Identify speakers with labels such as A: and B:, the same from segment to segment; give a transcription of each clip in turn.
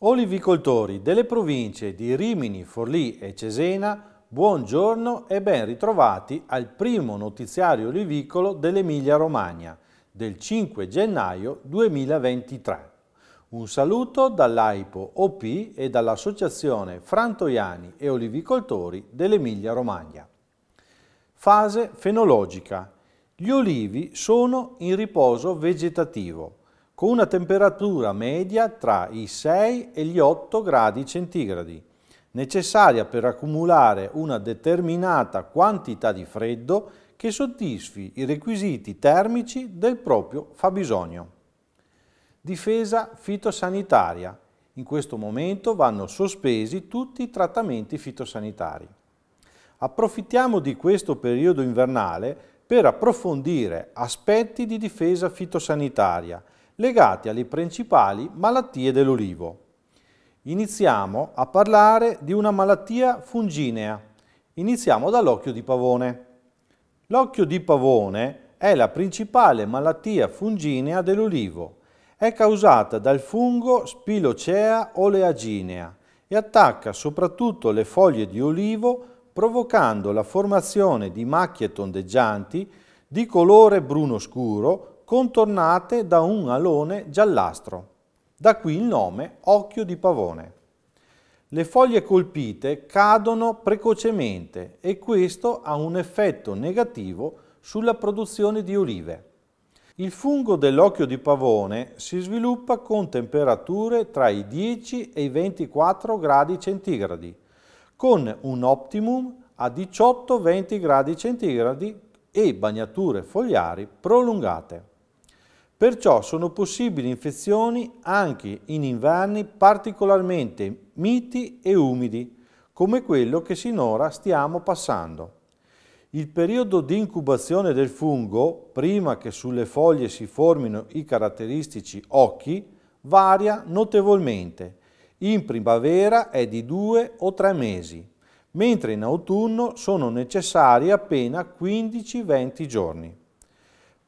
A: Olivicoltori delle province di Rimini, Forlì e Cesena, buongiorno e ben ritrovati al primo notiziario olivicolo dell'Emilia Romagna del 5 gennaio 2023. Un saluto dall'AIPO OP e dall'Associazione Frantoiani e Olivicoltori dell'Emilia Romagna. Fase fenologica. Gli olivi sono in riposo vegetativo con una temperatura media tra i 6 e gli 8 gradi centigradi, necessaria per accumulare una determinata quantità di freddo che soddisfi i requisiti termici del proprio fabbisogno. Difesa fitosanitaria. In questo momento vanno sospesi tutti i trattamenti fitosanitari. Approfittiamo di questo periodo invernale per approfondire aspetti di difesa fitosanitaria, legati alle principali malattie dell'olivo. Iniziamo a parlare di una malattia funginea. Iniziamo dall'occhio di pavone. L'occhio di pavone è la principale malattia funginea dell'olivo. È causata dal fungo Spilocea oleaginea e attacca soprattutto le foglie di olivo provocando la formazione di macchie tondeggianti di colore bruno scuro contornate da un alone giallastro. Da qui il nome occhio di pavone. Le foglie colpite cadono precocemente e questo ha un effetto negativo sulla produzione di olive. Il fungo dell'occhio di pavone si sviluppa con temperature tra i 10 e i 24 gradi centigradi, con un optimum a 18-20 gradi centigradi e bagnature fogliari prolungate. Perciò sono possibili infezioni anche in inverni particolarmente miti e umidi, come quello che sinora stiamo passando. Il periodo di incubazione del fungo, prima che sulle foglie si formino i caratteristici occhi, varia notevolmente. In primavera è di due o tre mesi, mentre in autunno sono necessari appena 15-20 giorni.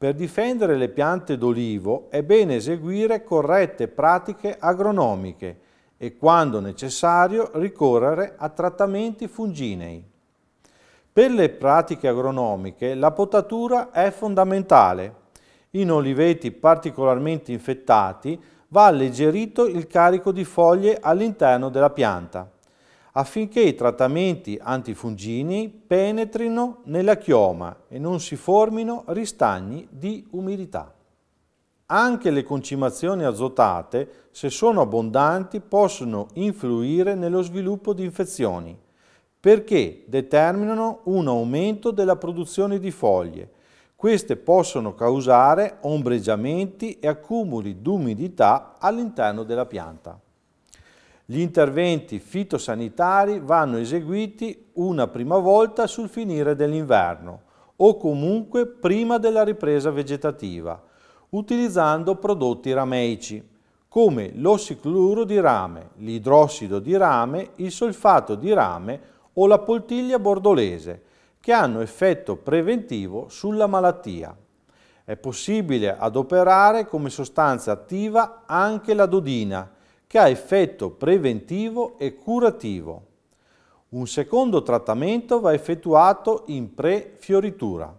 A: Per difendere le piante d'olivo è bene eseguire corrette pratiche agronomiche e quando necessario ricorrere a trattamenti funginei. Per le pratiche agronomiche la potatura è fondamentale. In oliveti particolarmente infettati va alleggerito il carico di foglie all'interno della pianta affinché i trattamenti antifungini penetrino nella chioma e non si formino ristagni di umidità. Anche le concimazioni azotate, se sono abbondanti, possono influire nello sviluppo di infezioni, perché determinano un aumento della produzione di foglie. Queste possono causare ombreggiamenti e accumuli d'umidità all'interno della pianta. Gli interventi fitosanitari vanno eseguiti una prima volta sul finire dell'inverno o comunque prima della ripresa vegetativa, utilizzando prodotti rameici come l'ossicluro di rame, l'idrossido di rame, il solfato di rame o la poltiglia bordolese, che hanno effetto preventivo sulla malattia. È possibile adoperare come sostanza attiva anche la dodina, che ha effetto preventivo e curativo. Un secondo trattamento va effettuato in pre-fioritura.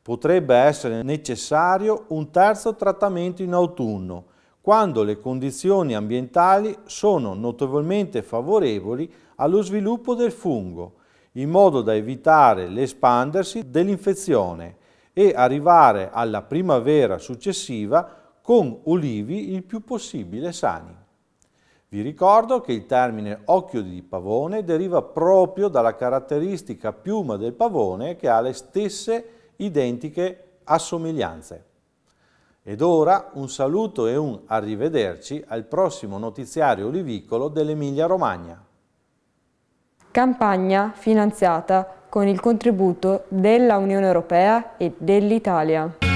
A: Potrebbe essere necessario un terzo trattamento in autunno, quando le condizioni ambientali sono notevolmente favorevoli allo sviluppo del fungo, in modo da evitare l'espandersi dell'infezione e arrivare alla primavera successiva con olivi il più possibile sani. Vi ricordo che il termine occhio di pavone deriva proprio dalla caratteristica piuma del pavone che ha le stesse identiche assomiglianze. Ed ora un saluto e un arrivederci al prossimo notiziario olivicolo dell'Emilia Romagna. Campagna finanziata con il contributo della Unione Europea e dell'Italia.